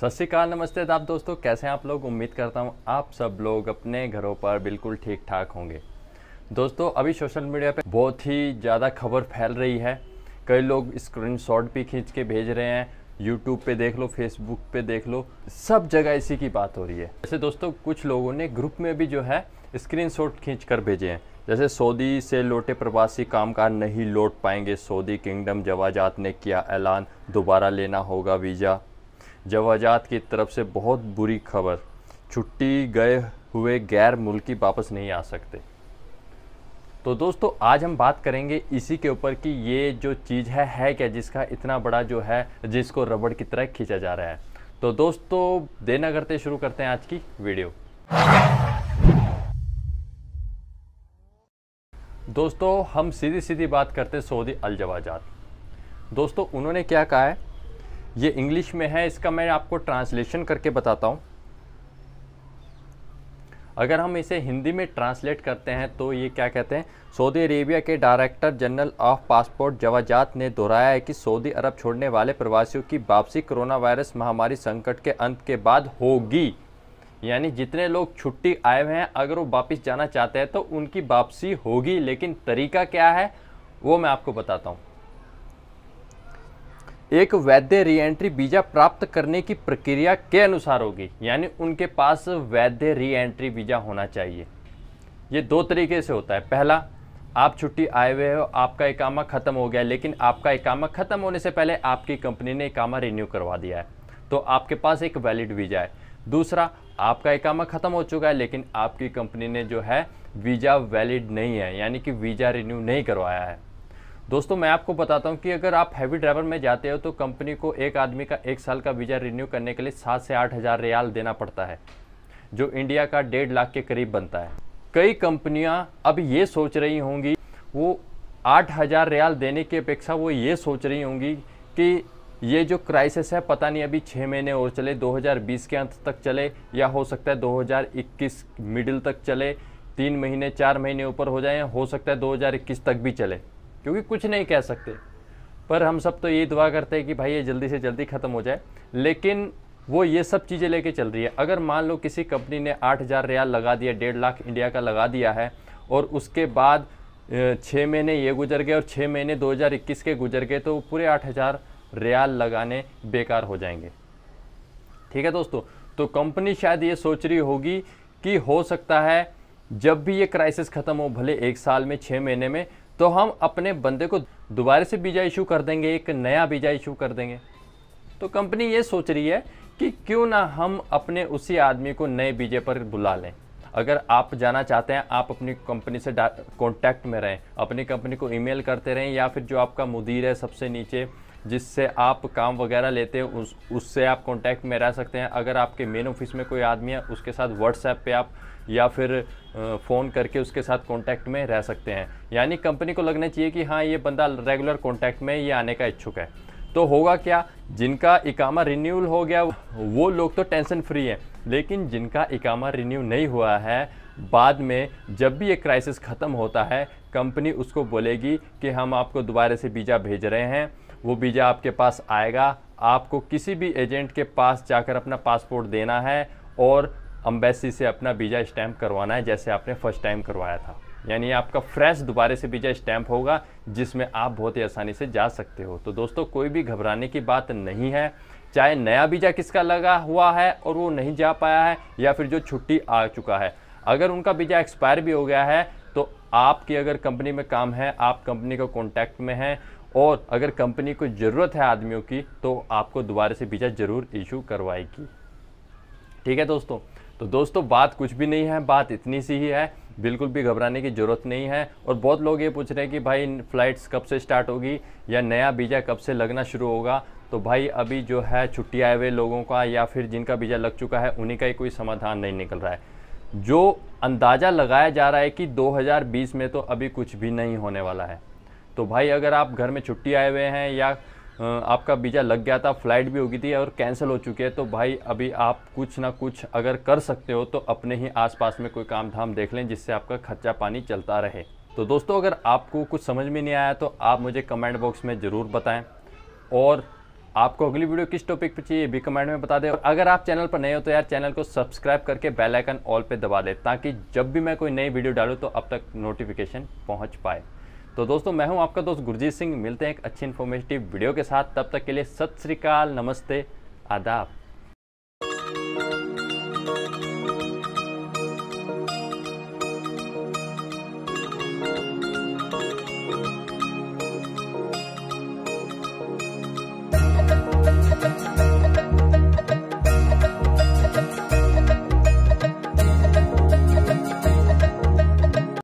सत श्रीकाल नमस्ते आप दोस्तों कैसे हैं आप लोग उम्मीद करता हूँ आप सब लोग अपने घरों पर बिल्कुल ठीक ठाक होंगे दोस्तों अभी सोशल मीडिया पे बहुत ही ज़्यादा खबर फैल रही है कई लोग स्क्रीनशॉट भी खींच के भेज रहे हैं यूट्यूब पे देख लो फेसबुक पे देख लो सब जगह इसी की बात हो रही है जैसे दोस्तों कुछ लोगों ने ग्रुप में भी जो है स्क्रीन खींच कर भेजे हैं जैसे सऊदी से लौटे प्रवासी कामकार नहीं लौट पाएंगे सऊदी किंगडम जवाजात ने किया ऐलान दोबारा लेना होगा वीज़ा जवाजात की तरफ से बहुत बुरी खबर छुट्टी गए हुए गैर मुल्की वापस नहीं आ सकते तो दोस्तों आज हम बात करेंगे इसी के ऊपर कि ये जो चीज़ है है क्या जिसका इतना बड़ा जो है जिसको रबड़ की तरह खींचा जा रहा है तो दोस्तों देना करते शुरू करते हैं आज की वीडियो दोस्तों हम सीधी सीधी बात करते हैं सऊदी अलजवाजात दोस्तों उन्होंने क्या कहा है ये इंग्लिश में है इसका मैं आपको ट्रांसलेशन करके बताता हूँ अगर हम इसे हिंदी में ट्रांसलेट करते हैं तो ये क्या कहते हैं सऊदी अरेबिया के डायरेक्टर जनरल ऑफ पासपोर्ट जवाजात ने दोहराया है कि सऊदी अरब छोड़ने वाले प्रवासियों की वापसी कोरोना वायरस महामारी संकट के अंत के बाद होगी यानी जितने लोग छुट्टी आए हुए हैं अगर वो वापस जाना चाहते हैं तो उनकी वापसी होगी लेकिन तरीका क्या है वो मैं आपको बताता हूँ एक वैध री एंट्री वीज़ा प्राप्त करने की प्रक्रिया के अनुसार होगी यानी उनके पास वैध री एंट्री वीज़ा होना चाहिए ये दो तरीके से होता है पहला आप छुट्टी आए हुए हो आपका इकामा ख़त्म हो गया लेकिन आपका इकामा ख़त्म होने से पहले आपकी कंपनी ने इकामा रिन्यू करवा दिया है तो आपके पास एक वैलिड वीज़ा है दूसरा आपका इकामा ख़त्म हो चुका है लेकिन आपकी कंपनी ने जो है वीज़ा वैलिड नहीं है यानी कि वीज़ा रिन्यू नहीं करवाया है दोस्तों मैं आपको बताता हूं कि अगर आप हैवी ड्राइवर में जाते हो तो कंपनी को एक आदमी का एक साल का वीज़ा रिन्यू करने के लिए सात से आठ हज़ार रियाल देना पड़ता है जो इंडिया का डेढ़ लाख के करीब बनता है कई कंपनियां अब ये सोच रही होंगी वो आठ हज़ार रियाल देने की अपेक्षा वो ये सोच रही होंगी कि ये जो क्राइसिस है पता नहीं अभी छः महीने और चले दो के अंत तक चले या हो सकता है दो मिडिल तक चले तीन महीने चार महीने ऊपर हो जाए हो सकता है दो तक भी चले क्योंकि कुछ नहीं कह सकते पर हम सब तो यही दुआ करते हैं कि भाई ये जल्दी से जल्दी ख़त्म हो जाए लेकिन वो ये सब चीज़ें लेके चल रही है अगर मान लो किसी कंपनी ने आठ हज़ार रियाल लगा दिया डेढ़ लाख इंडिया का लगा दिया है और उसके बाद छः महीने ये गुजर गए और छः महीने 2021 के गुजर गए तो पूरे आठ हज़ार रियाल लगाने बेकार हो जाएंगे ठीक है दोस्तों तो कंपनी शायद ये सोच रही होगी कि हो सकता है जब भी ये क्राइसिस ख़त्म हो भले एक साल में छः महीने में तो हम अपने बंदे को दोबारा से वीज़ा इशू कर देंगे एक नया वीज़ा इशू कर देंगे तो कंपनी ये सोच रही है कि क्यों ना हम अपने उसी आदमी को नए वीज़े पर बुला लें अगर आप जाना चाहते हैं आप अपनी कंपनी से कांटेक्ट में रहें अपनी कंपनी को ईमेल करते रहें या फिर जो आपका मुदीर है सबसे नीचे जिससे आप काम वगैरह लेते हैं उस उससे आप कांटेक्ट में रह सकते हैं अगर आपके मेन ऑफिस में कोई आदमी है उसके साथ व्हाट्सएप पे आप या फिर फ़ोन करके उसके साथ कांटेक्ट में रह सकते हैं यानी कंपनी को लगना चाहिए कि हाँ ये बंदा रेगुलर कांटेक्ट में ये आने का इच्छुक है तो होगा क्या जिनका इकामा रिन्यूल हो गया वो लोग तो टेंशन फ्री हैं लेकिन जिनका इकामा रिन्यू नहीं हुआ है बाद में जब भी ये क्राइसिस ख़त्म होता है कंपनी उसको बोलेगी कि हम आपको दोबारा से बीजा भेज रहे हैं वो बीजा आपके पास आएगा आपको किसी भी एजेंट के पास जाकर अपना पासपोर्ट देना है और अम्बेसी से अपना वीज़ा स्टैम्प करवाना है जैसे आपने फर्स्ट टाइम करवाया था यानी आपका फ्रेश दोबारे से वीज़ा स्टैम्प होगा जिसमें आप बहुत ही आसानी से जा सकते हो तो दोस्तों कोई भी घबराने की बात नहीं है चाहे नया वीज़ा किसका लगा हुआ है और वो नहीं जा पाया है या फिर जो छुट्टी आ चुका है अगर उनका वीज़ा एक्सपायर भी हो गया है तो आपकी अगर कंपनी में काम है आप कंपनी का कॉन्टैक्ट में हैं और अगर कंपनी को ज़रूरत है आदमियों की तो आपको दोबारा से वीज़ा ज़रूर इशू करवाएगी ठीक है दोस्तों तो दोस्तों बात कुछ भी नहीं है बात इतनी सी ही है बिल्कुल भी घबराने की ज़रूरत नहीं है और बहुत लोग ये पूछ रहे हैं कि भाई फ़्लाइट्स कब से स्टार्ट होगी या नया वीज़ा कब से लगना शुरू होगा तो भाई अभी जो है छुट्टी आए हुए लोगों का या फिर जिनका वीज़ा लग चुका है उन्हीं का ही कोई समाधान नहीं निकल रहा है जो अंदाज़ा लगाया जा रहा है कि 2020 में तो अभी कुछ भी नहीं होने वाला है तो भाई अगर आप घर में छुट्टी आए हुए हैं या आपका वीज़ा लग गया था फ़्लाइट भी होगी थी और कैंसिल हो चुकी है तो भाई अभी आप कुछ ना कुछ अगर कर सकते हो तो अपने ही आसपास में कोई काम धाम देख लें जिससे आपका खर्चा पानी चलता रहे तो दोस्तों अगर आपको कुछ समझ में नहीं आया तो आप मुझे कमेंट बॉक्स में ज़रूर बताएं और आपको अगली वीडियो किस टॉपिक पर चाहिए भी कमेंट में बता दें और अगर आप चैनल पर नए हो तो यार चैनल को सब्सक्राइब करके बेल आइकन ऑल पे दबा दें ताकि जब भी मैं कोई नई वीडियो डालूँ तो अब तक नोटिफिकेशन पहुंच पाए तो दोस्तों मैं हूं आपका दोस्त गुरजीत सिंह मिलते हैं एक अच्छी इन्फॉर्मेटिव वीडियो के साथ तब तक के लिए सत श्रीकाल नमस्ते आदाब